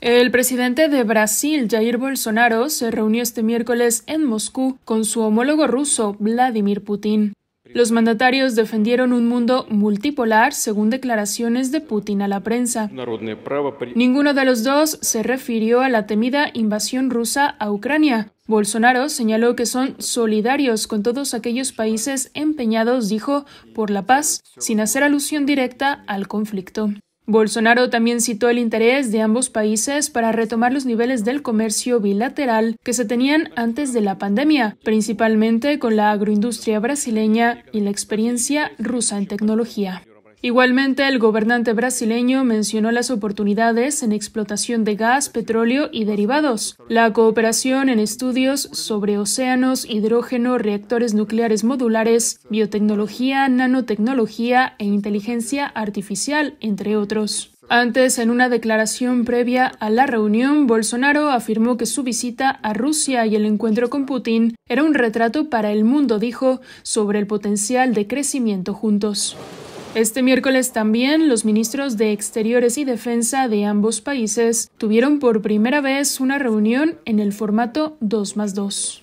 El presidente de Brasil, Jair Bolsonaro, se reunió este miércoles en Moscú con su homólogo ruso, Vladimir Putin. Los mandatarios defendieron un mundo multipolar según declaraciones de Putin a la prensa. Ninguno de los dos se refirió a la temida invasión rusa a Ucrania. Bolsonaro señaló que son solidarios con todos aquellos países empeñados, dijo, por la paz, sin hacer alusión directa al conflicto. Bolsonaro también citó el interés de ambos países para retomar los niveles del comercio bilateral que se tenían antes de la pandemia, principalmente con la agroindustria brasileña y la experiencia rusa en tecnología. Igualmente, el gobernante brasileño mencionó las oportunidades en explotación de gas, petróleo y derivados, la cooperación en estudios sobre océanos, hidrógeno, reactores nucleares modulares, biotecnología, nanotecnología e inteligencia artificial, entre otros. Antes, en una declaración previa a la reunión, Bolsonaro afirmó que su visita a Rusia y el encuentro con Putin era un retrato para el mundo, dijo, sobre el potencial de crecimiento juntos. Este miércoles también los ministros de Exteriores y Defensa de ambos países tuvieron por primera vez una reunión en el formato 2 más 2.